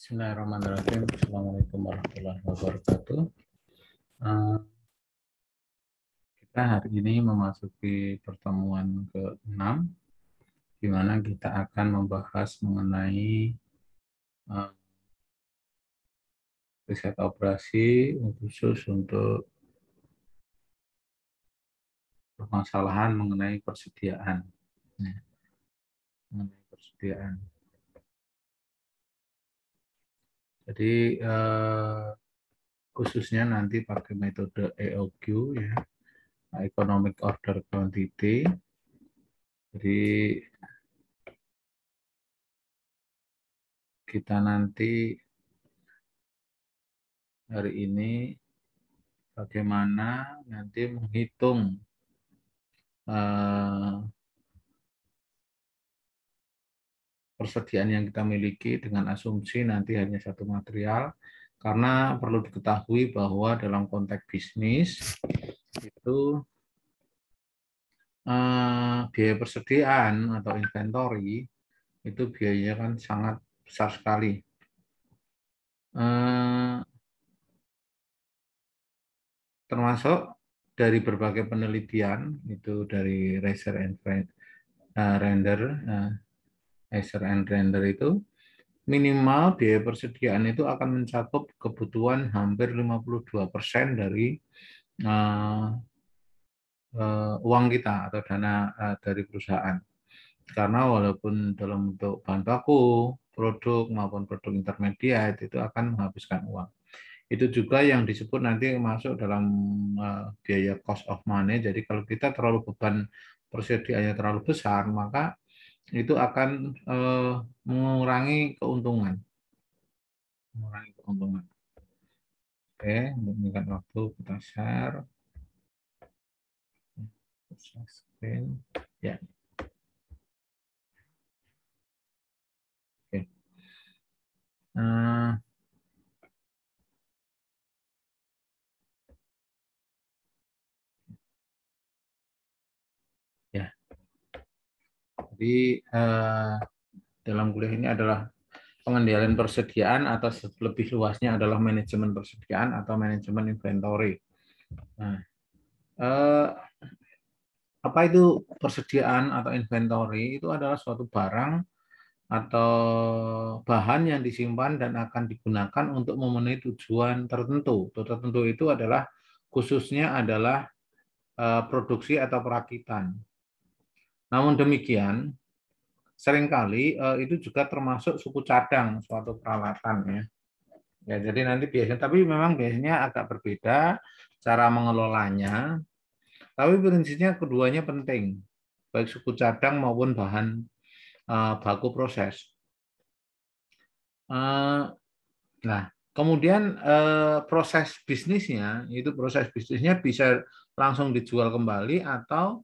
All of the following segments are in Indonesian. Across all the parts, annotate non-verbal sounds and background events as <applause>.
Bismillahirrahmanirrahim. Assalamualaikum warahmatullahi wabarakatuh. Uh, kita hari ini memasuki pertemuan ke-6, di mana kita akan membahas mengenai uh, riset operasi khusus untuk permasalahan mengenai persediaan. Ya. Mengenai persediaan. Jadi eh, khususnya nanti pakai metode EOQ ya, Economic Order Quantity. Jadi kita nanti hari ini bagaimana nanti menghitung eh, persediaan yang kita miliki dengan asumsi nanti hanya satu material karena perlu diketahui bahwa dalam konteks bisnis itu eh, biaya persediaan atau inventory itu biayanya kan sangat besar sekali. Eh, termasuk dari berbagai penelitian itu dari Racer and Render eh, Azure and Render itu minimal biaya persediaan itu akan mencakup kebutuhan hampir 52% dari uh, uh, uang kita atau dana uh, dari perusahaan. Karena walaupun dalam bentuk bahan baku, produk maupun produk intermediate itu akan menghabiskan uang. Itu juga yang disebut nanti masuk dalam uh, biaya cost of money. Jadi kalau kita terlalu beban persediaannya terlalu besar, maka itu akan eh, mengurangi keuntungan. Mengurangi keuntungan. Oke, untuk meningkat waktu kita share. Share screen. Ya. Oke. Nah, Jadi eh, dalam kuliah ini adalah pengendalian persediaan atau lebih luasnya adalah manajemen persediaan atau manajemen inventory. Nah, eh, apa itu persediaan atau inventory? Itu adalah suatu barang atau bahan yang disimpan dan akan digunakan untuk memenuhi tujuan tertentu. Tujuan Tertentu itu adalah khususnya adalah eh, produksi atau perakitan. Namun demikian, seringkali eh, itu juga termasuk suku cadang suatu peralatan ya. Ya, jadi nanti biasanya tapi memang biasanya agak berbeda cara mengelolanya. Tapi prinsipnya keduanya penting, baik suku cadang maupun bahan eh, baku proses. Eh, nah, kemudian eh, proses bisnisnya itu proses bisnisnya bisa langsung dijual kembali atau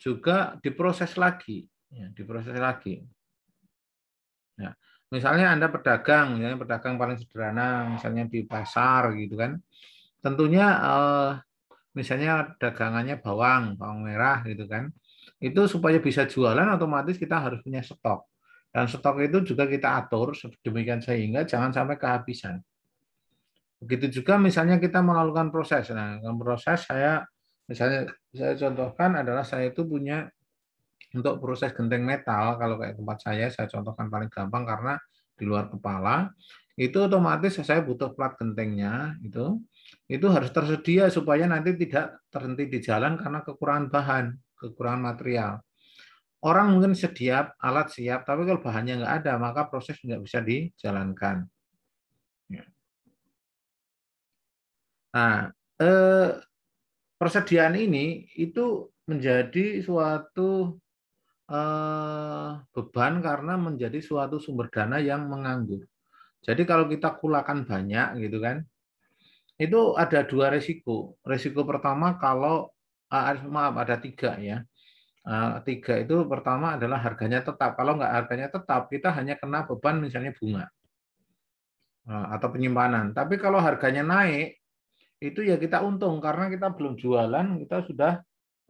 juga diproses lagi, ya, diproses lagi. Ya, misalnya Anda pedagang, misalnya pedagang paling sederhana, misalnya di pasar gitu kan, tentunya eh, misalnya dagangannya bawang, bawang merah gitu kan, itu supaya bisa jualan otomatis kita harus punya stok dan stok itu juga kita atur demikian sehingga jangan sampai kehabisan. Begitu juga misalnya kita melakukan proses. Nah, proses saya Misalnya saya contohkan adalah saya itu punya untuk proses genteng metal kalau kayak tempat saya saya contohkan paling gampang karena di luar kepala itu otomatis saya butuh plat gentengnya itu itu harus tersedia supaya nanti tidak terhenti di jalan karena kekurangan bahan kekurangan material orang mungkin sediap alat siap tapi kalau bahannya nggak ada maka proses nggak bisa dijalankan ya. nah eh, persediaan ini itu menjadi suatu eh, beban karena menjadi suatu sumber dana yang menganggur. Jadi kalau kita kulakan banyak gitu kan, itu ada dua resiko. Resiko pertama kalau eh, maaf ada tiga ya. Eh, tiga itu pertama adalah harganya tetap. Kalau nggak harganya tetap, kita hanya kena beban misalnya bunga eh, atau penyimpanan. Tapi kalau harganya naik, itu ya kita untung karena kita belum jualan, kita sudah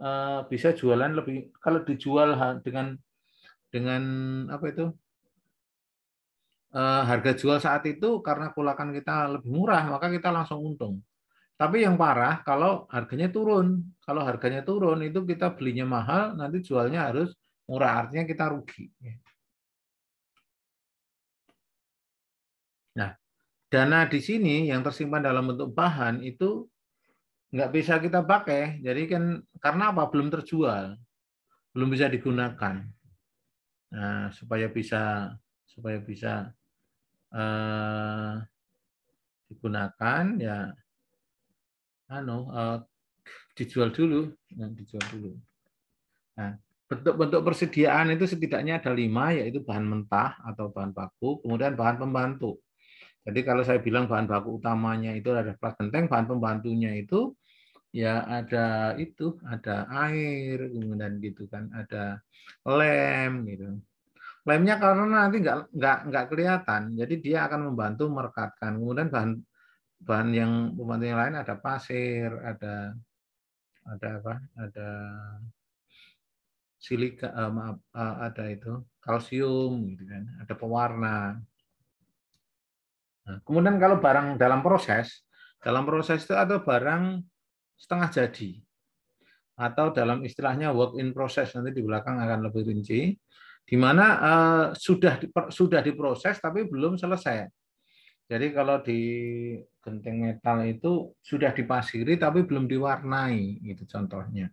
eh, bisa jualan lebih. Kalau dijual dengan dengan apa itu eh, harga jual saat itu karena kulakan kita lebih murah maka kita langsung untung. Tapi yang parah kalau harganya turun, kalau harganya turun itu kita belinya mahal nanti jualnya harus murah artinya kita rugi. dana di sini yang tersimpan dalam bentuk bahan itu nggak bisa kita pakai. Jadi kan karena apa? Belum terjual, belum bisa digunakan. Nah, supaya bisa supaya bisa uh, digunakan ya, anu uh, dijual dulu, nah, dijual dulu. Nah, bentuk-bentuk persediaan itu setidaknya ada lima, yaitu bahan mentah atau bahan baku, kemudian bahan pembantu jadi kalau saya bilang bahan baku utamanya itu ada plat genteng, bahan pembantunya itu ya ada itu, ada air, kemudian gitu kan, ada lem gitu. Lemnya karena nanti nggak nggak nggak kelihatan, jadi dia akan membantu merekatkan. Kemudian bahan bahan yang pembantu yang lain ada pasir, ada ada apa? Ada silika, eh, maaf, eh, ada itu kalsium gitu kan, ada pewarna. Nah, kemudian kalau barang dalam proses, dalam proses itu atau barang setengah jadi atau dalam istilahnya work in process nanti di belakang akan lebih rinci di mana uh, sudah di, sudah diproses tapi belum selesai. Jadi kalau di genting metal itu sudah dipasiri tapi belum diwarnai itu contohnya.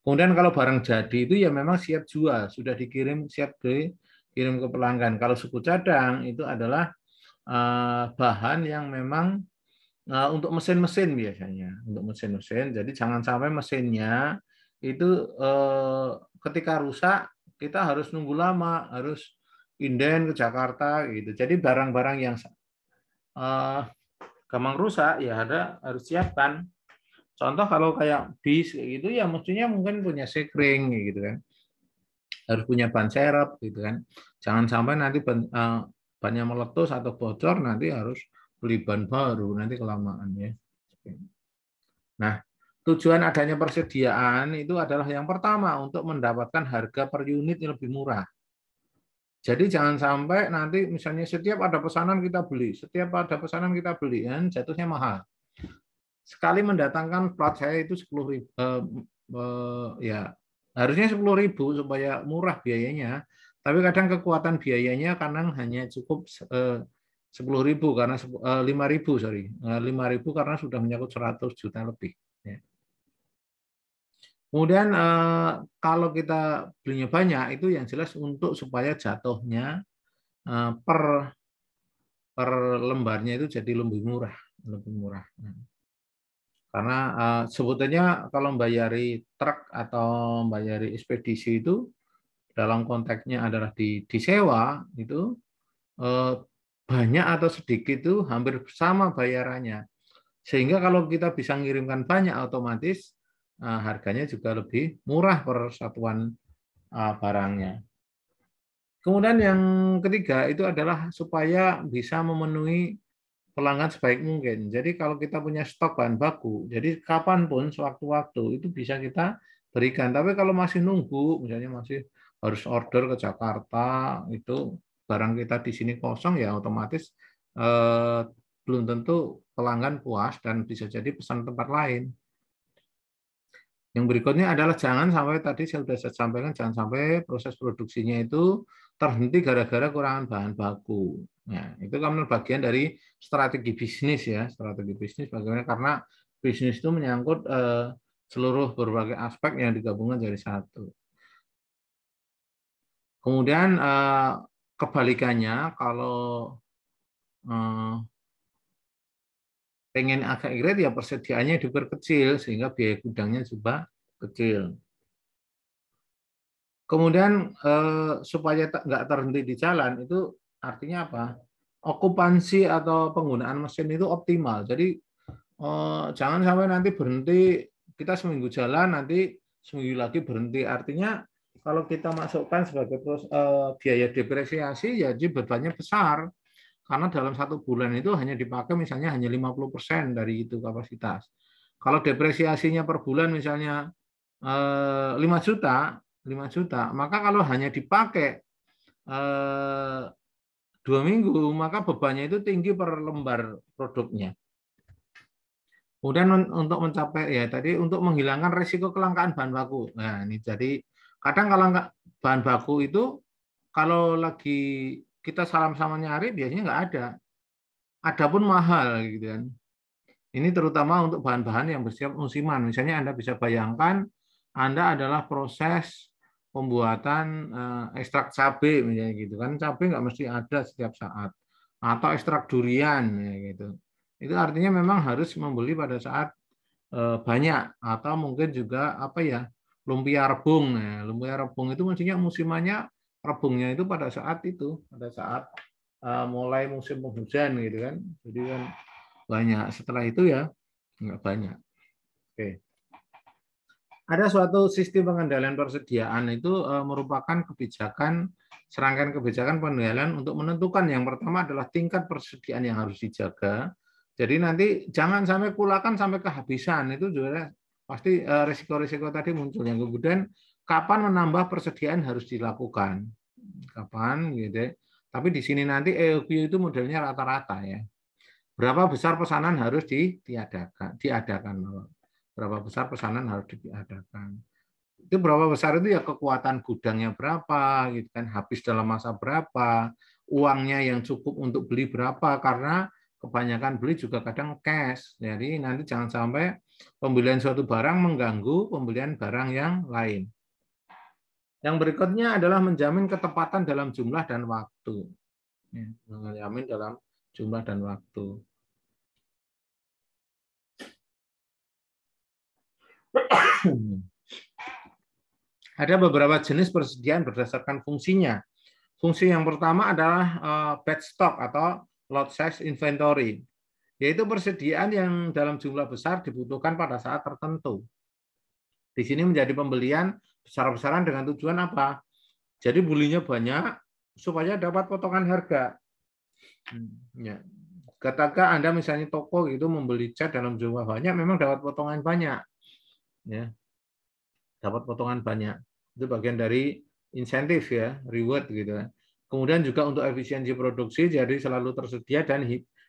Kemudian kalau barang jadi itu ya memang siap jual, sudah dikirim siap dikirim ke pelanggan. Kalau suku cadang itu adalah Eh, bahan yang memang eh, untuk mesin-mesin biasanya, untuk mesin-mesin. Jadi jangan sampai mesinnya itu eh, ketika rusak kita harus nunggu lama, harus inden ke Jakarta gitu. Jadi barang-barang yang gampang rusak ya ada harus siapkan. Contoh kalau kayak bis gitu ya mestinya mungkin punya sekring gitu kan harus punya ban serep gitu kan. Jangan sampai nanti bannya meletus atau bocor nanti harus beli ban baru nanti kelamaan ya. Nah, tujuan adanya persediaan itu adalah yang pertama untuk mendapatkan harga per unit yang lebih murah. Jadi jangan sampai nanti misalnya setiap ada pesanan kita beli, setiap ada pesanan kita beli kan jatuhnya mahal. Sekali mendatangkan plat saya itu sepuluh ribu, eh, eh, ya harusnya sepuluh ribu supaya murah biayanya. Tapi kadang kekuatan biayanya kadang hanya cukup eh, sepuluh ribu karena eh, lima ribu sorry eh, lima ribu karena sudah menyangkut 100 juta lebih. Ya. Kemudian kalau kita belinya banyak itu yang jelas untuk supaya jatuhnya per per lembarnya itu jadi lebih murah, lebih murah. Hmm. Karena sebetulnya kalau bayari truk atau bayari ekspedisi itu dalam konteksnya adalah di disewa itu eh, banyak atau sedikit itu hampir sama bayarannya. Sehingga kalau kita bisa mengirimkan banyak otomatis eh, harganya juga lebih murah per satuan eh, barangnya. Kemudian yang ketiga itu adalah supaya bisa memenuhi pelanggan sebaik mungkin. Jadi kalau kita punya stok bahan baku, jadi kapanpun sewaktu-waktu itu bisa kita berikan. Tapi kalau masih nunggu, misalnya masih harus order ke Jakarta itu barang kita di sini kosong ya otomatis eh, belum tentu pelanggan puas dan bisa jadi pesan tempat lain. Yang berikutnya adalah jangan sampai tadi saya sudah saya sampaikan jangan sampai proses produksinya itu terhenti gara-gara kurangan bahan baku. Nah, itu kan bagian dari strategi bisnis ya, strategi bisnis bagaimana karena bisnis itu menyangkut eh, seluruh berbagai aspek yang digabungkan jadi satu. Kemudian eh, kebalikannya kalau eh, pengen agak irit ya persediaannya diperkecil sehingga biaya gudangnya juga kecil. Kemudian eh, supaya supaya nggak terhenti di jalan itu artinya apa? Okupansi atau penggunaan mesin itu optimal. Jadi jangan sampai nanti berhenti kita seminggu jalan nanti seminggu lagi berhenti. Artinya kalau kita masukkan sebagai pros, uh, biaya depresiasi, ya jadi bebannya besar. Karena dalam satu bulan itu hanya dipakai misalnya hanya 50% dari itu kapasitas. Kalau depresiasinya per bulan misalnya eh, 5 juta, 5 juta, maka kalau hanya dipakai eh, dua minggu, maka bebannya itu tinggi per lembar produknya. Kemudian untuk mencapai ya tadi untuk menghilangkan risiko kelangkaan bahan baku. Nah, ini jadi Kadang kalau nggak bahan baku itu kalau lagi kita salam-sama nyari biasanya nggak ada. Ada pun mahal gitu kan. Ini terutama untuk bahan-bahan yang bersiap musiman. Misalnya Anda bisa bayangkan Anda adalah proses pembuatan eh, ekstrak cabai misalnya gitu kan. Cabai nggak mesti ada setiap saat atau ekstrak durian ya gitu. Itu artinya memang harus membeli pada saat eh, banyak atau mungkin juga apa ya lumpia rebung. Nah, lumpia rebung itu maksudnya musimannya rebungnya itu pada saat itu, pada saat uh, mulai musim penghujan gitu kan. Jadi kan banyak. Setelah itu ya nggak banyak. Oke. Ada suatu sistem pengendalian persediaan itu eh, merupakan kebijakan serangkaian kebijakan pengendalian untuk menentukan yang pertama adalah tingkat persediaan yang harus dijaga. Jadi nanti jangan sampai kulakan sampai kehabisan itu juga pasti eh, risiko-risiko tadi muncul yang kemudian kapan menambah persediaan harus dilakukan kapan gitu tapi di sini nanti EOQ itu modelnya rata-rata ya berapa besar pesanan harus di diadakan diadakan berapa besar pesanan harus diadakan itu berapa besar itu ya kekuatan gudangnya berapa gitu kan habis dalam masa berapa uangnya yang cukup untuk beli berapa karena kebanyakan beli juga kadang cash jadi nanti jangan sampai Pembelian suatu barang mengganggu pembelian barang yang lain. Yang berikutnya adalah menjamin ketepatan dalam jumlah dan waktu. Ya, menjamin dalam jumlah dan waktu. <coughs> Ada beberapa jenis persediaan berdasarkan fungsinya. Fungsi yang pertama adalah eh, bed stock atau lot size inventory yaitu persediaan yang dalam jumlah besar dibutuhkan pada saat tertentu. Di sini menjadi pembelian besar-besaran dengan tujuan apa? Jadi bulinya banyak supaya dapat potongan harga. Hmm, ya. Ketika Anda misalnya toko gitu membeli cat dalam jumlah banyak, memang dapat potongan banyak. Ya. Dapat potongan banyak. Itu bagian dari insentif ya, reward gitu ya. Kemudian juga untuk efisiensi produksi jadi selalu tersedia dan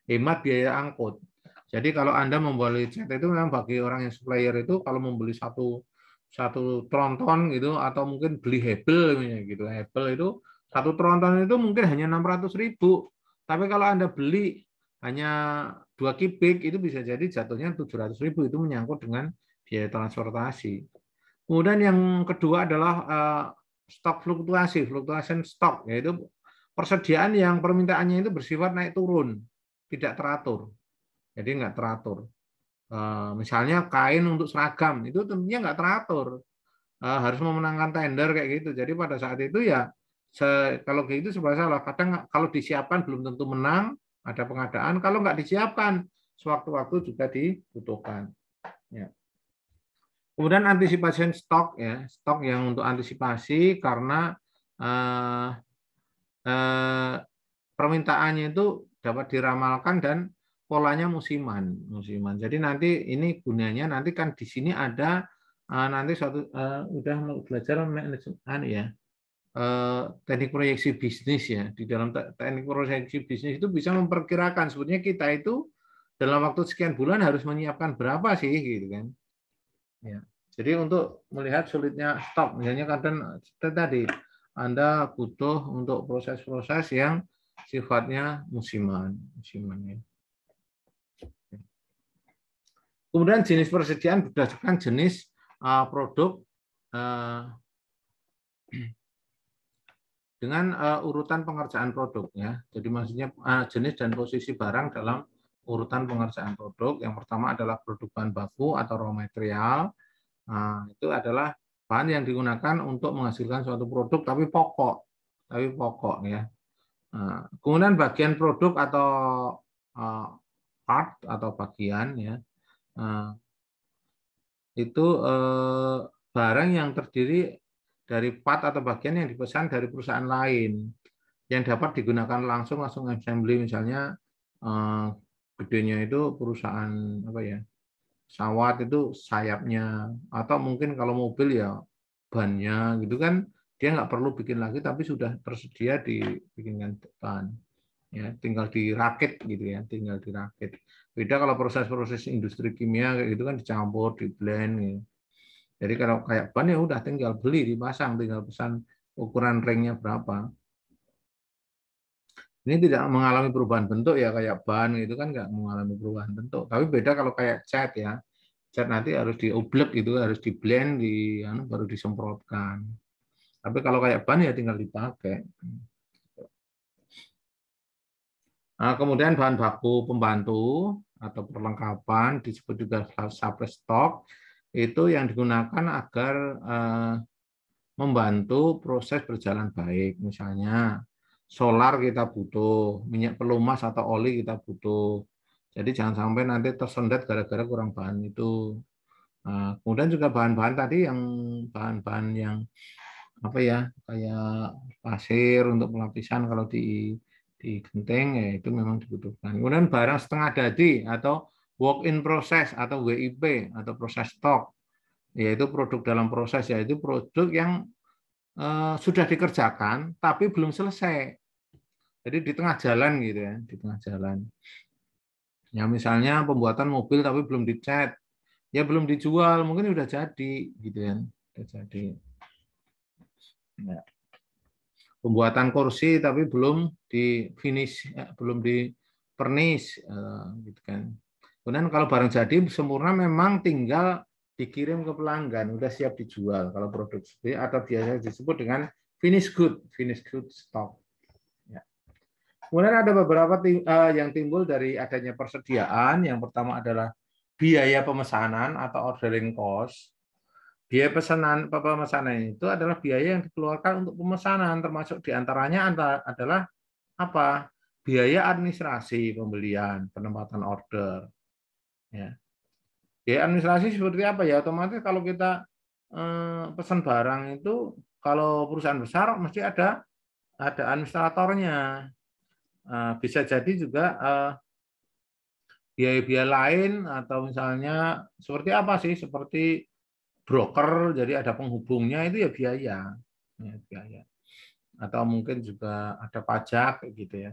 hemat biaya angkut. Jadi kalau Anda membeli cat itu memang bagi orang yang supplier itu kalau membeli satu satu tronton gitu atau mungkin beli hebel gitu. Hebel itu satu tronton itu mungkin hanya ratus ribu. Tapi kalau Anda beli hanya dua kipik itu bisa jadi jatuhnya ratus ribu itu menyangkut dengan biaya transportasi. Kemudian yang kedua adalah eh, stok fluktuasi, fluktuasi stok yaitu persediaan yang permintaannya itu bersifat naik turun tidak teratur. Jadi nggak teratur. Eh, misalnya kain untuk seragam itu tentunya nggak teratur. Eh, harus memenangkan tender kayak gitu. Jadi pada saat itu ya kalau gitu sebenarnya salah. Kadang kalau disiapkan belum tentu menang, ada pengadaan. Kalau nggak disiapkan, sewaktu-waktu juga dibutuhkan. Ya. Kemudian antisipasi stok ya, stok yang untuk antisipasi karena eh, eh, permintaannya itu dapat diramalkan dan polanya musiman, musiman. Jadi nanti ini gunanya nanti kan di sini ada eh, nanti satu uh, eh, udah mau belajar manajemen anu ya. Eh, teknik proyeksi bisnis ya di dalam teknik proyeksi bisnis itu bisa memperkirakan sebetulnya kita itu dalam waktu sekian bulan harus menyiapkan berapa sih gitu kan ya jadi untuk melihat sulitnya stok misalnya kadang tadi anda butuh untuk proses-proses yang sifatnya musiman, musiman ya. Kemudian jenis persediaan berdasarkan jenis uh, produk uh, <clears throat> dengan uh, urutan pengerjaan produk ya. Jadi maksudnya uh, jenis dan posisi barang dalam urutan pengerjaan produk. Yang pertama adalah produk bahan baku atau raw material. Uh, itu adalah bahan yang digunakan untuk menghasilkan suatu produk tapi pokok, tapi pokok ya. Nah, kemudian bagian produk atau eh, part atau bagian ya eh, itu eh, barang yang terdiri dari part atau bagian yang dipesan dari perusahaan lain yang dapat digunakan langsung langsung assembly misalnya uh, gedenya itu perusahaan apa ya pesawat itu sayapnya atau mungkin kalau mobil ya bannya gitu kan dia nggak perlu bikin lagi tapi sudah tersedia dibikinkan depan ya tinggal dirakit gitu ya tinggal dirakit beda kalau proses-proses industri kimia kayak gitu kan dicampur di blend gitu. Ya. jadi kalau kayak ban ya udah tinggal beli dipasang tinggal pesan ukuran ringnya berapa ini tidak mengalami perubahan bentuk ya kayak ban itu kan nggak mengalami perubahan bentuk tapi beda kalau kayak cat ya cat nanti harus dioblek gitu harus di blend di ya, baru disemprotkan tapi kalau kayak ban ya tinggal dipakai. Nah, kemudian bahan baku pembantu atau perlengkapan disebut juga supply stock itu yang digunakan agar eh, membantu proses berjalan baik. Misalnya solar kita butuh, minyak pelumas atau oli kita butuh. Jadi jangan sampai nanti tersendat gara-gara kurang bahan itu. Nah, kemudian juga bahan-bahan tadi yang bahan-bahan yang apa ya kayak pasir untuk pelapisan kalau di di genteng ya itu memang dibutuhkan. Kemudian barang setengah jadi atau work in process atau WIP atau proses stok yaitu produk dalam proses yaitu produk yang eh, sudah dikerjakan tapi belum selesai. Jadi di tengah jalan gitu ya, di tengah jalan. Ya misalnya pembuatan mobil tapi belum dicat, ya belum dijual, mungkin sudah jadi gitu ya, sudah jadi. Ya. Pembuatan kursi tapi belum di finish, ya, belum di pernis, eh, gitu kan. Kemudian kalau barang jadi sempurna memang tinggal dikirim ke pelanggan, udah siap dijual kalau produk seperti atau biasa disebut dengan finish good, finish good stock. Ya. Kemudian ada beberapa eh, yang timbul dari adanya persediaan. Yang pertama adalah biaya pemesanan atau ordering cost. Biaya pesanan pemesanan itu adalah biaya yang dikeluarkan untuk pemesanan, termasuk diantaranya adalah apa? Biaya administrasi pembelian, penempatan order. Ya. Biaya administrasi seperti apa ya? Otomatis kalau kita eh, pesan barang itu, kalau perusahaan besar mesti ada ada administratornya. Eh, bisa jadi juga eh, biaya-biaya lain atau misalnya seperti apa sih? Seperti broker, jadi ada penghubungnya itu ya biaya, ya, biaya. Atau mungkin juga ada pajak gitu ya.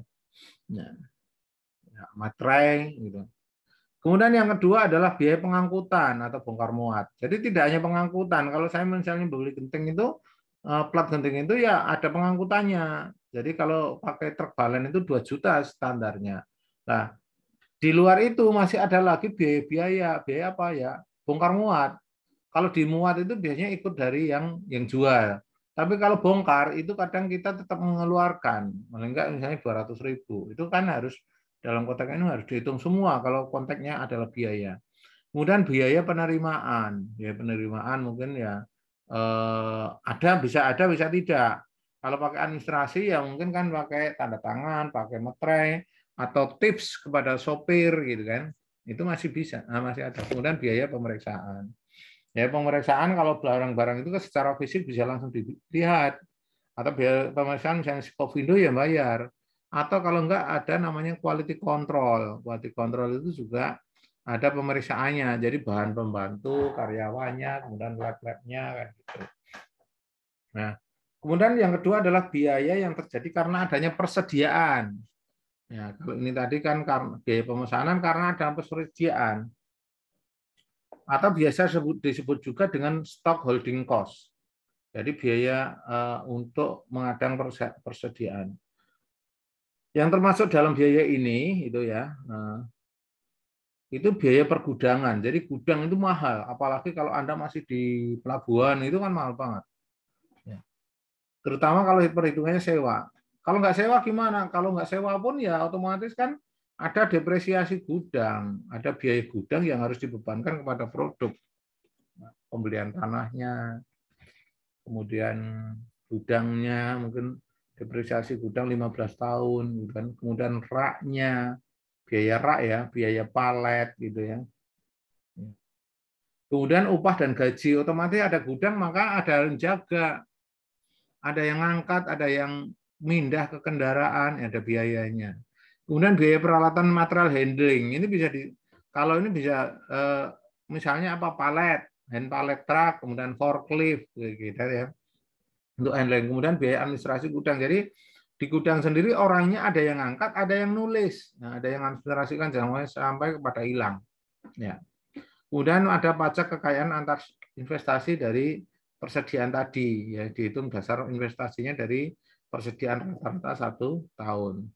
Nah, ya, materai gitu. Kemudian yang kedua adalah biaya pengangkutan atau bongkar muat. Jadi tidak hanya pengangkutan. Kalau saya misalnya beli genting itu eh, plat genting itu ya ada pengangkutannya. Jadi kalau pakai truk balen itu 2 juta standarnya. Nah, di luar itu masih ada lagi biaya-biaya. Biaya apa ya? Bongkar muat. Kalau dimuat itu biasanya ikut dari yang yang jual. Tapi kalau bongkar itu kadang kita tetap mengeluarkan, melenggak enggak misalnya 200 ribu. Itu kan harus dalam kotak ini harus dihitung semua kalau konteksnya adalah biaya. Kemudian biaya penerimaan, ya penerimaan mungkin ya eh, ada bisa ada bisa tidak. Kalau pakai administrasi ya mungkin kan pakai tanda tangan, pakai metrai atau tips kepada sopir gitu kan. Itu masih bisa, masih ada. Kemudian biaya pemeriksaan. Ya pemeriksaan kalau barang-barang itu kan secara fisik bisa langsung dilihat atau biar pemeriksaan misalnya Skovindo ya bayar atau kalau enggak ada namanya quality control. Quality control itu juga ada pemeriksaannya. Jadi bahan pembantu, karyawannya, kemudian lab-labnya kayak gitu. Nah, kemudian yang kedua adalah biaya yang terjadi karena adanya persediaan. Ya, kalau ini tadi kan biaya pemesanan karena ada persediaan atau biasa disebut juga dengan stock holding cost. Jadi biaya eh, untuk mengadang persediaan. Yang termasuk dalam biaya ini itu ya eh, itu biaya pergudangan. Jadi gudang itu mahal, apalagi kalau Anda masih di pelabuhan itu kan mahal banget. Ya. Terutama kalau perhitungannya sewa. Kalau nggak sewa gimana? Kalau nggak sewa pun ya otomatis kan ada depresiasi gudang, ada biaya gudang yang harus dibebankan kepada produk. Pembelian tanahnya, kemudian gudangnya, mungkin depresiasi gudang 15 tahun, gitu kemudian, kemudian raknya, biaya rak ya, biaya palet gitu ya. Kemudian upah dan gaji, otomatis ada gudang maka ada yang jaga, ada yang angkat, ada yang mindah ke kendaraan, ada biayanya Kemudian biaya peralatan material handling ini bisa di kalau ini bisa eh, misalnya apa palet, hand palet truck, kemudian forklift gitu ya. Untuk handling kemudian biaya administrasi gudang. Jadi di gudang sendiri orangnya ada yang angkat, ada yang nulis, nah, ada yang administrasikan jangan sampai kepada hilang. Ya. Kemudian ada pajak kekayaan antar investasi dari persediaan tadi, ya dihitung dasar investasinya dari persediaan rata-rata satu tahun.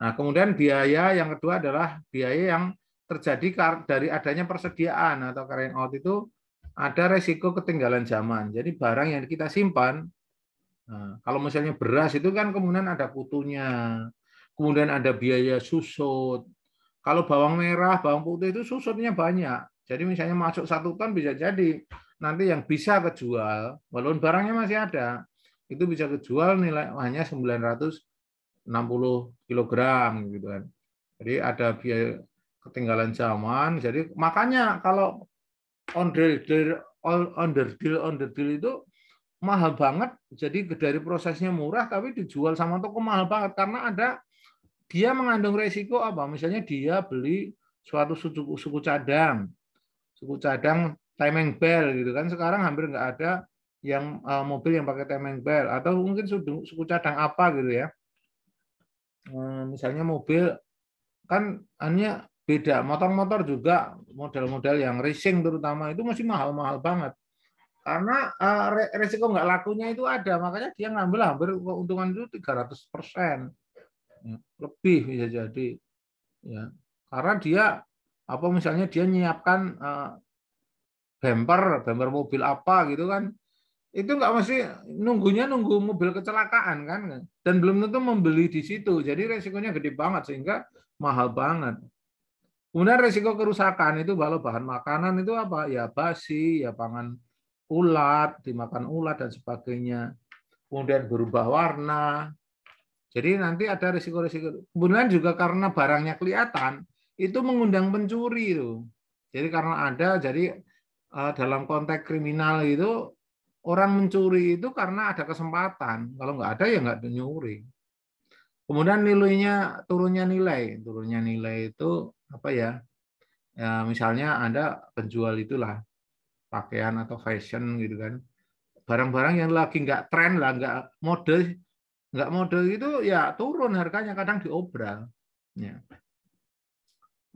Nah, kemudian biaya yang kedua adalah biaya yang terjadi dari adanya persediaan atau carrying out itu ada resiko ketinggalan zaman. Jadi barang yang kita simpan, nah, kalau misalnya beras itu kan kemudian ada kutunya, kemudian ada biaya susut. Kalau bawang merah, bawang putih itu susutnya banyak. Jadi misalnya masuk satu ton bisa jadi nanti yang bisa kejual, walaupun barangnya masih ada, itu bisa kejual nilai hanya 900 60 kg gitu kan. Jadi ada biaya ketinggalan zaman. Jadi makanya kalau under deal under deal the deal itu mahal banget. Jadi dari prosesnya murah tapi dijual sama toko mahal banget karena ada dia mengandung resiko apa? Misalnya dia beli suatu suku, suku cadang, suku cadang timing bell gitu kan. Sekarang hampir nggak ada yang eh, mobil yang pakai timing bell atau mungkin suku cadang apa gitu ya Eh, misalnya mobil kan hanya beda motor-motor juga model-model yang racing terutama itu masih mahal-mahal banget karena uh, resiko nggak lakunya itu ada makanya dia ngambil hampir keuntungan itu 300 persen hmm, lebih bisa jadi ya karena dia apa misalnya dia menyiapkan uh, eh, bumper bumper mobil apa gitu kan itu nggak mesti nunggunya nunggu mobil kecelakaan kan dan belum tentu membeli di situ jadi resikonya gede banget sehingga mahal banget kemudian resiko kerusakan itu kalau bahan makanan itu apa ya basi ya pangan ulat dimakan ulat dan sebagainya kemudian berubah warna jadi nanti ada resiko resiko kemudian juga karena barangnya kelihatan itu mengundang pencuri itu jadi karena ada jadi eh, dalam konteks kriminal itu Orang mencuri itu karena ada kesempatan. Kalau nggak ada ya nggak nyuri. Kemudian nilainya turunnya nilai, turunnya nilai itu apa ya? ya misalnya Anda penjual itulah pakaian atau fashion gitu kan. Barang-barang yang lagi nggak tren lah, nggak mode, nggak mode itu ya turun harganya kadang diobral. Ya.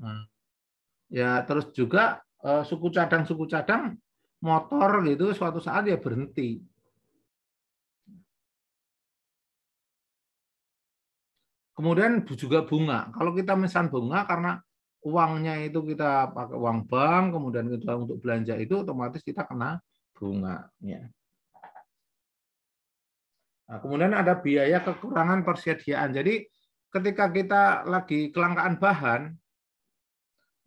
Nah, ya terus juga eh, suku cadang suku cadang motor gitu suatu saat ya berhenti. Kemudian juga bunga. Kalau kita mesan bunga karena uangnya itu kita pakai uang bank, kemudian kita untuk belanja itu otomatis kita kena bunga. Ya. Nah, kemudian ada biaya kekurangan persediaan. Jadi ketika kita lagi kelangkaan bahan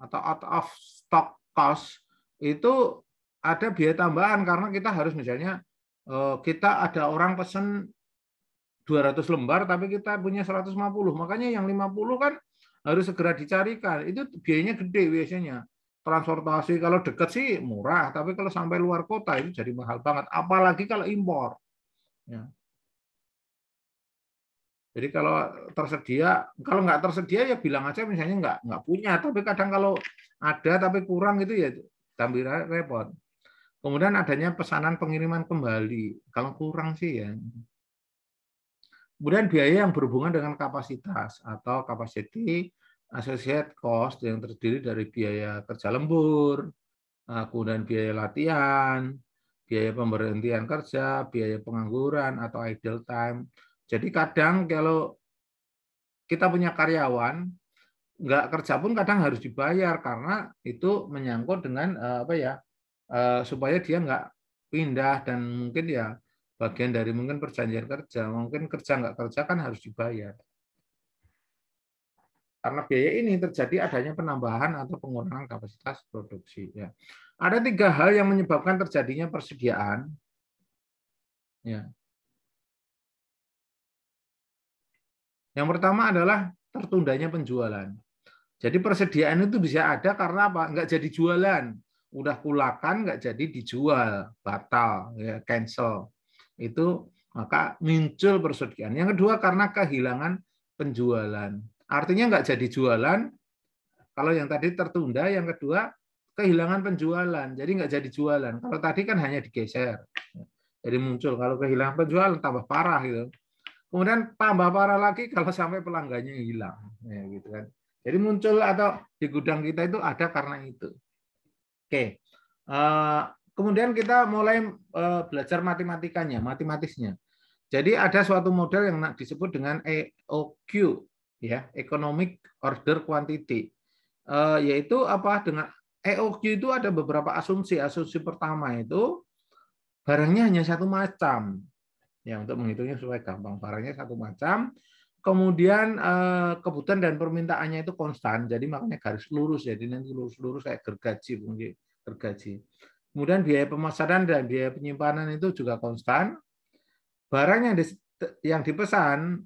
atau out of stock cost itu ada biaya tambahan karena kita harus misalnya eh, kita ada orang pesen 200 lembar tapi kita punya 150. Makanya yang 50 kan harus segera dicarikan. Itu biayanya gede biasanya. Transportasi kalau dekat sih murah, tapi kalau sampai luar kota itu jadi mahal banget. Apalagi kalau impor. Ya. Jadi kalau tersedia, kalau nggak tersedia ya bilang aja misalnya nggak nggak punya. Tapi kadang kalau ada tapi kurang itu ya tambah repot. Kemudian adanya pesanan pengiriman kembali, kalau kurang sih ya. Kemudian biaya yang berhubungan dengan kapasitas atau capacity associate cost yang terdiri dari biaya kerja lembur, eh, kemudian biaya latihan, biaya pemberhentian kerja, biaya pengangguran atau idle time. Jadi kadang kalau kita punya karyawan nggak kerja pun kadang harus dibayar karena itu menyangkut dengan eh, apa ya Eh, supaya dia nggak pindah dan mungkin ya bagian dari mungkin perjanjian kerja mungkin kerja nggak kerja kan harus dibayar karena biaya ini terjadi adanya penambahan atau pengurangan kapasitas produksi ya ada tiga hal yang menyebabkan terjadinya persediaan ya yang pertama adalah tertundanya penjualan jadi persediaan itu bisa ada karena apa nggak jadi jualan udah pulakan nggak jadi dijual, batal, ya, cancel. Itu maka muncul persediaan Yang kedua karena kehilangan penjualan. Artinya nggak jadi jualan, kalau yang tadi tertunda, yang kedua kehilangan penjualan, jadi nggak jadi jualan. Kalau tadi kan hanya digeser, jadi muncul. Kalau kehilangan penjualan tambah parah gitu. Kemudian tambah parah lagi kalau sampai pelanggannya hilang, ya, gitu kan. Jadi muncul atau di gudang kita itu ada karena itu. Oke. Eh, kemudian kita mulai eh, belajar matematikanya, matematisnya. Jadi ada suatu model yang disebut dengan EOQ, ya, Economic Order Quantity, eh, yaitu apa dengan EOQ itu ada beberapa asumsi. Asumsi pertama itu barangnya hanya satu macam, ya untuk menghitungnya supaya gampang. Barangnya satu macam kemudian eh, kebutuhan dan permintaannya itu konstan jadi makanya garis lurus jadi nanti lurus lurus kayak gergaji mungkin gergaji kemudian biaya pemasaran dan biaya penyimpanan itu juga konstan barang yang yang dipesan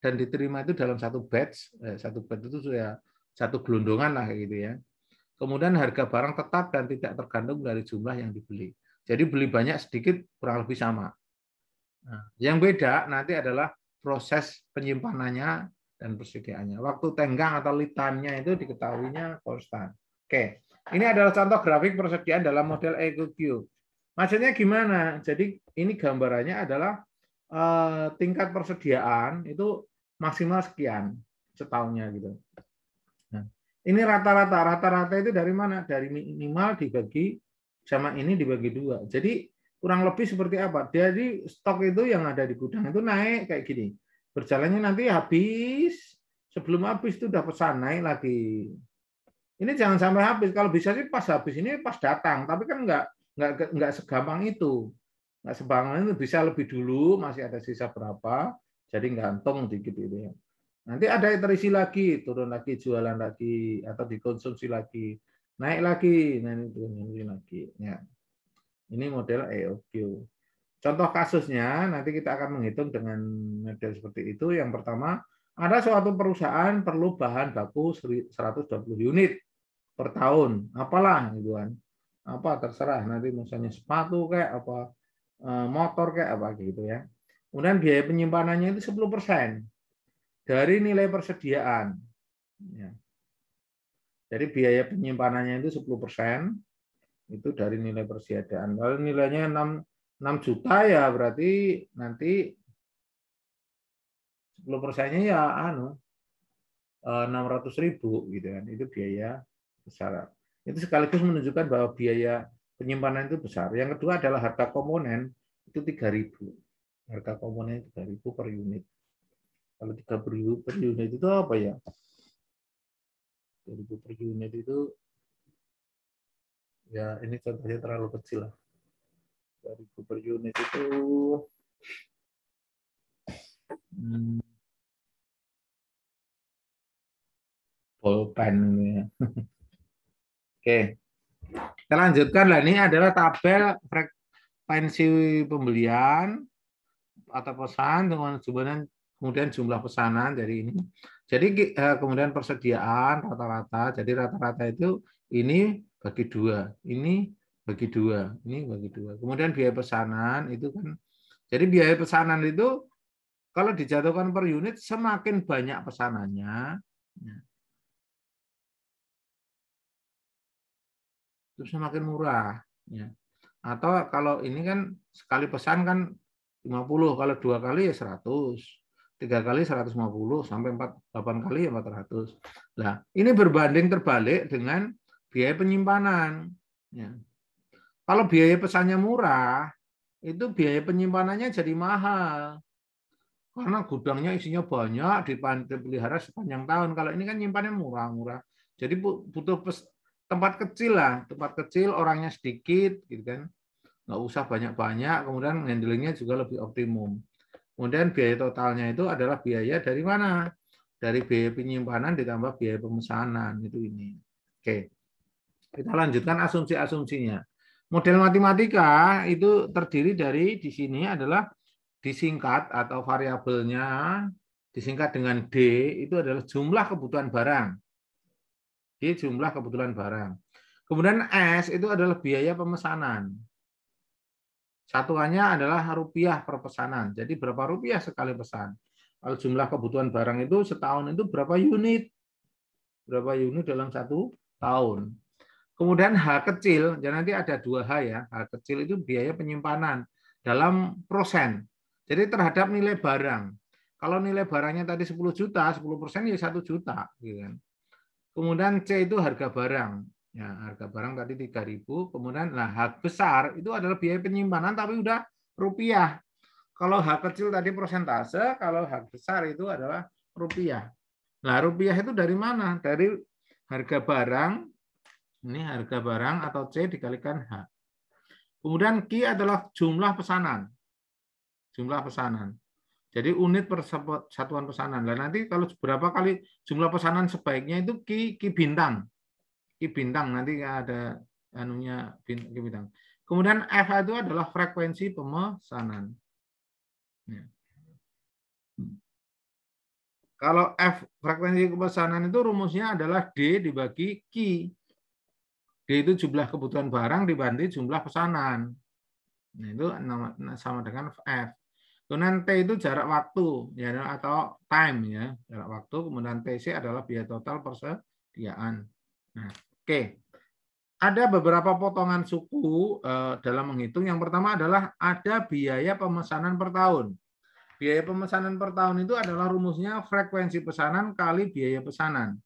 dan diterima itu dalam satu batch eh, satu batch itu sudah satu gelundungan lah gitu ya kemudian harga barang tetap dan tidak tergantung dari jumlah yang dibeli jadi beli banyak sedikit kurang lebih sama nah, yang beda nanti adalah proses penyimpanannya dan persediaannya. Waktu tenggang atau litannya itu diketahuinya konstan. Oke, ini adalah contoh grafik persediaan dalam model EQQ. Maksudnya gimana? Jadi ini gambarannya adalah eh, tingkat persediaan itu maksimal sekian setahunnya gitu. Nah, ini rata-rata, rata-rata itu dari mana? Dari minimal dibagi sama ini dibagi dua. Jadi kurang lebih seperti apa? Dari stok itu yang ada di gudang itu naik kayak gini. Berjalannya nanti habis, sebelum habis itu udah pesan naik lagi. Ini jangan sampai habis. Kalau bisa sih pas habis ini pas datang, tapi kan nggak nggak nggak segampang itu. Nggak segampang itu bisa lebih dulu, masih ada sisa berapa, jadi gantung dikit gitu ya. Nanti ada yang terisi lagi, turun lagi, jualan lagi, atau dikonsumsi lagi, naik lagi, naik turun lagi. Ya. Ini model EOQ. Contoh kasusnya nanti kita akan menghitung dengan model seperti itu. Yang pertama, ada suatu perusahaan perlu bahan baku 120 unit per tahun. Apalah gitu kan. Apa terserah nanti misalnya sepatu kayak apa eh, motor kayak apa gitu ya. Kemudian biaya penyimpanannya itu 10% dari nilai persediaan. Ya. Jadi biaya penyimpanannya itu 10%, itu dari nilai persiadaan. Kalau nilainya 6, 6 juta ya berarti nanti 10 persennya ya anu 600 eh, ribu gitu kan itu biaya besar itu sekaligus menunjukkan bahwa biaya penyimpanan itu besar yang kedua adalah harga komponen itu 3000 harga komponen 3000 per unit kalau 3000 per unit itu apa ya 3000 per unit itu ya ini contohnya terlalu kecil lah. 2000 per unit itu hmm, bolpen ini ya. <laughs> Oke. Kita lanjutkan lah ini adalah tabel frekuensi pembelian atau pesan dengan jumlah kemudian jumlah pesanan dari ini. Jadi eh, kemudian persediaan rata-rata. Jadi rata-rata itu ini bagi dua, ini bagi dua, ini bagi dua. Kemudian biaya pesanan itu kan, jadi biaya pesanan itu kalau dijatuhkan per unit semakin banyak pesanannya, ya. itu semakin murah. Ya. Atau kalau ini kan sekali pesan kan 50, kalau dua kali ya 100, tiga kali 150, sampai 48 kali ya 400. Nah, ini berbanding terbalik dengan biaya penyimpanan. Ya. Kalau biaya pesannya murah, itu biaya penyimpanannya jadi mahal. Karena gudangnya isinya banyak, dipelihara sepanjang tahun. Kalau ini kan nyimpannya murah-murah. Jadi butuh tempat kecil lah, tempat kecil orangnya sedikit, gitu kan. Nggak usah banyak-banyak, kemudian handlingnya juga lebih optimum. Kemudian biaya totalnya itu adalah biaya dari mana? Dari biaya penyimpanan ditambah biaya pemesanan, itu ini. Oke. Okay. Kita lanjutkan asumsi-asumsinya. Model matematika itu terdiri dari di sini adalah disingkat atau variabelnya disingkat dengan D itu adalah jumlah kebutuhan barang. D jumlah kebutuhan barang. Kemudian S itu adalah biaya pemesanan. Satuannya adalah rupiah per pesanan. Jadi berapa rupiah sekali pesan. Kalau jumlah kebutuhan barang itu setahun itu berapa unit? Berapa unit dalam satu tahun. Kemudian H kecil, jadi nanti ada dua H ya. H kecil itu biaya penyimpanan dalam persen. Jadi terhadap nilai barang. Kalau nilai barangnya tadi 10 juta, 10 persen ya 1 juta. Gitu kan. Kemudian C itu harga barang. Ya, harga barang tadi 3000 kemudian nah H besar itu adalah biaya penyimpanan tapi udah rupiah. Kalau H kecil tadi persentase, kalau H besar itu adalah rupiah. Nah, rupiah itu dari mana? Dari harga barang ini harga barang atau C dikalikan H. Kemudian Q adalah jumlah pesanan. Jumlah pesanan. Jadi unit per satuan pesanan. Dan nanti kalau berapa kali jumlah pesanan sebaiknya itu Q, Q bintang. Q bintang nanti ada anunya Q bintang. Kemudian F itu adalah frekuensi pemesanan. Ya. Kalau F frekuensi pemesanan itu rumusnya adalah D dibagi Q itu jumlah kebutuhan barang dibanding jumlah pesanan. Nah, itu nah, sama dengan F. Kemudian T itu jarak waktu ya atau time ya, jarak waktu. Kemudian TC adalah biaya total persediaan. Nah, oke. Okay. Ada beberapa potongan suku eh, dalam menghitung. Yang pertama adalah ada biaya pemesanan per tahun. Biaya pemesanan per tahun itu adalah rumusnya frekuensi pesanan kali biaya pesanan.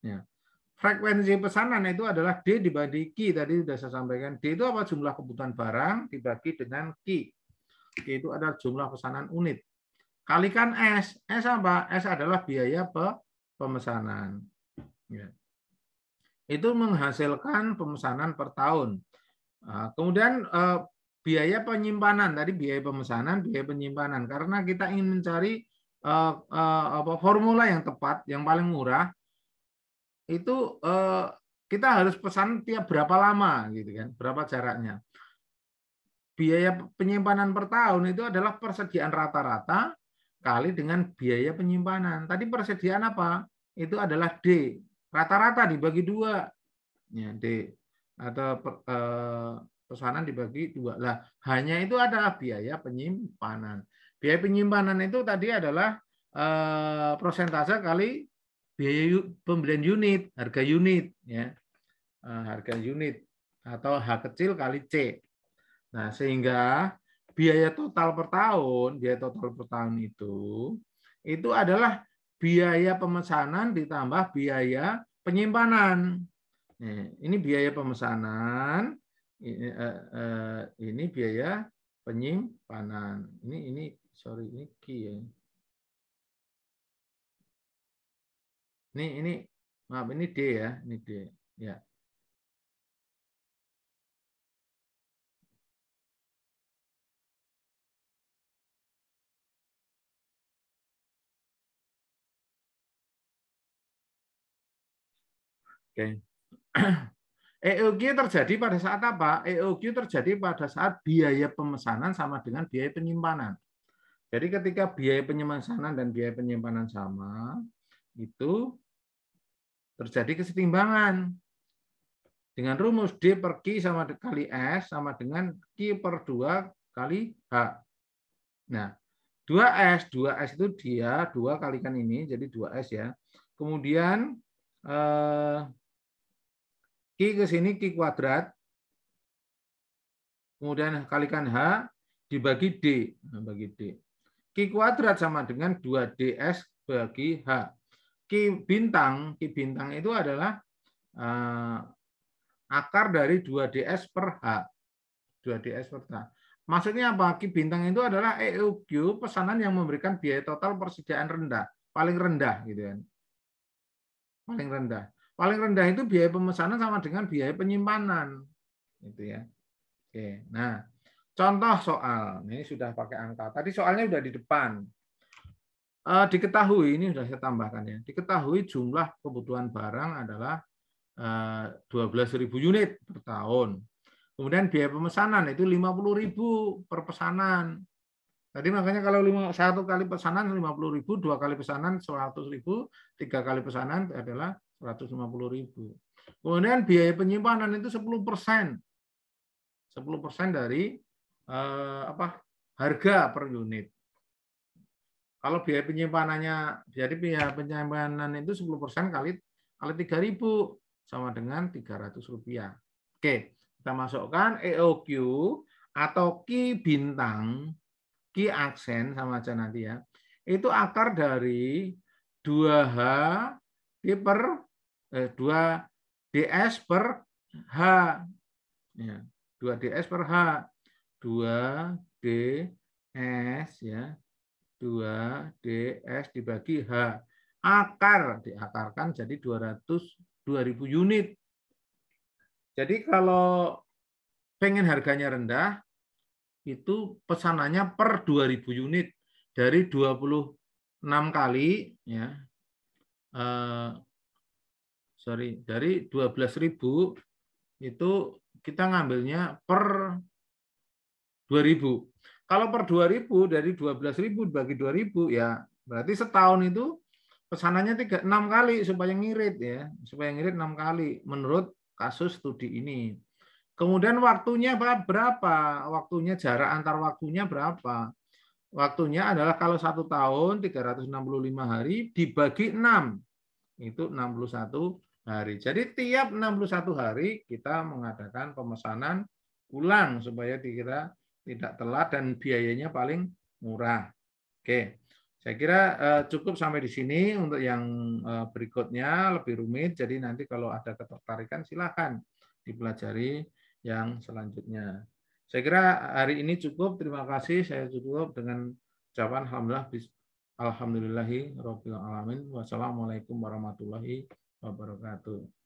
Ya frekuensi pesanan itu adalah D dibagi Q. Tadi sudah saya sampaikan. D itu apa? Jumlah kebutuhan barang dibagi dengan Q. Q itu adalah jumlah pesanan unit. Kalikan S. S apa? S adalah biaya pemesanan. Ya. Itu menghasilkan pemesanan per tahun. Kemudian e, biaya penyimpanan. Tadi biaya pemesanan, biaya penyimpanan. Karena kita ingin mencari e, e, formula yang tepat, yang paling murah, itu eh, kita harus pesan tiap berapa lama gitu kan, berapa jaraknya. Biaya penyimpanan per tahun itu adalah persediaan rata-rata kali dengan biaya penyimpanan. Tadi persediaan apa? Itu adalah D. Rata-rata dibagi dua. Ya, D. Atau per, eh, pesanan dibagi dua. Lah, hanya itu adalah biaya penyimpanan. Biaya penyimpanan itu tadi adalah eh, persentase kali biaya pembelian unit, harga unit, ya eh, harga unit atau H kecil kali C. Nah, sehingga biaya total per tahun, biaya total per tahun itu itu adalah biaya pemesanan ditambah biaya penyimpanan. Ini biaya pemesanan, eh, eh, ini biaya penyimpanan. Ini ini sorry ini key ya. Ini ini maaf ini D ya, ini D. Ya. Oke. Okay. <clears throat> EOQ terjadi pada saat apa? EOQ terjadi pada saat biaya pemesanan sama dengan biaya penyimpanan. Jadi ketika biaya penyimpanan dan biaya penyimpanan sama, itu terjadi kesetimbangan. Dengan rumus D per Q sama kali S sama dengan Q per dua kali H. Nah, 2S, 2S itu dia, 2 kalikan ini, jadi 2S ya. Kemudian k eh, Q ke sini, Q kuadrat. Kemudian kalikan H dibagi D. dibagi nah, bagi D. Q kuadrat sama dengan 2DS bagi H ki bintang, ki bintang itu adalah uh, akar dari 2ds per h. 2ds per h. Maksudnya apa? Ki bintang itu adalah EUQ pesanan yang memberikan biaya total persediaan rendah, paling rendah gitu kan. Paling rendah. Paling rendah itu biaya pemesanan sama dengan biaya penyimpanan. Gitu ya. Oke. Nah, contoh soal. Ini sudah pakai angka. Tadi soalnya sudah di depan. Eh, diketahui ini sudah saya tambahkan ya diketahui jumlah kebutuhan barang adalah 12.000 eh, unit per tahun kemudian biaya pemesanan itu 50.000 per pesanan tadi makanya kalau lima, satu kali pesanan 50.000 dua kali pesanan 100.000 tiga kali pesanan adalah 150.000 kemudian biaya penyimpanan itu 10 persen 10 persen dari eh, apa harga per unit kalau biaya penyimpanannya, jadi biaya penyimpanan itu 10% kali kali 3000 sama dengan 300 rupiah. Oke, kita masukkan EOQ atau Ki bintang, Ki aksen sama aja nanti ya. Itu akar dari 2H D per eh, 2 DS per H. Ya, 2 DS per H. 2 DS ya 2 DS dibagi H. Akar diakarkan jadi 200 2000 unit. Jadi kalau pengen harganya rendah, itu pesanannya per 2000 unit dari 26 kali ya. Eh, sorry, dari 12.000 itu kita ngambilnya per 2000. Kalau per 2000 dari 12.000 bagi 2000 ya berarti setahun itu pesanannya 3, 6 kali supaya ngirit ya, supaya ngirit 6 kali menurut kasus studi ini. Kemudian waktunya berapa? Waktunya jarak antar waktunya berapa? Waktunya adalah kalau satu tahun 365 hari dibagi 6. Itu 61 hari. Jadi tiap 61 hari kita mengadakan pemesanan ulang supaya dikira tidak telat dan biayanya paling murah. Oke. Saya kira eh, cukup sampai di sini untuk yang eh, berikutnya lebih rumit. Jadi nanti kalau ada ketertarikan silahkan dipelajari yang selanjutnya. Saya kira hari ini cukup. Terima kasih. Saya cukup dengan ucapan alhamdulillah alhamdulillahi Wassalamualaikum warahmatullahi wabarakatuh.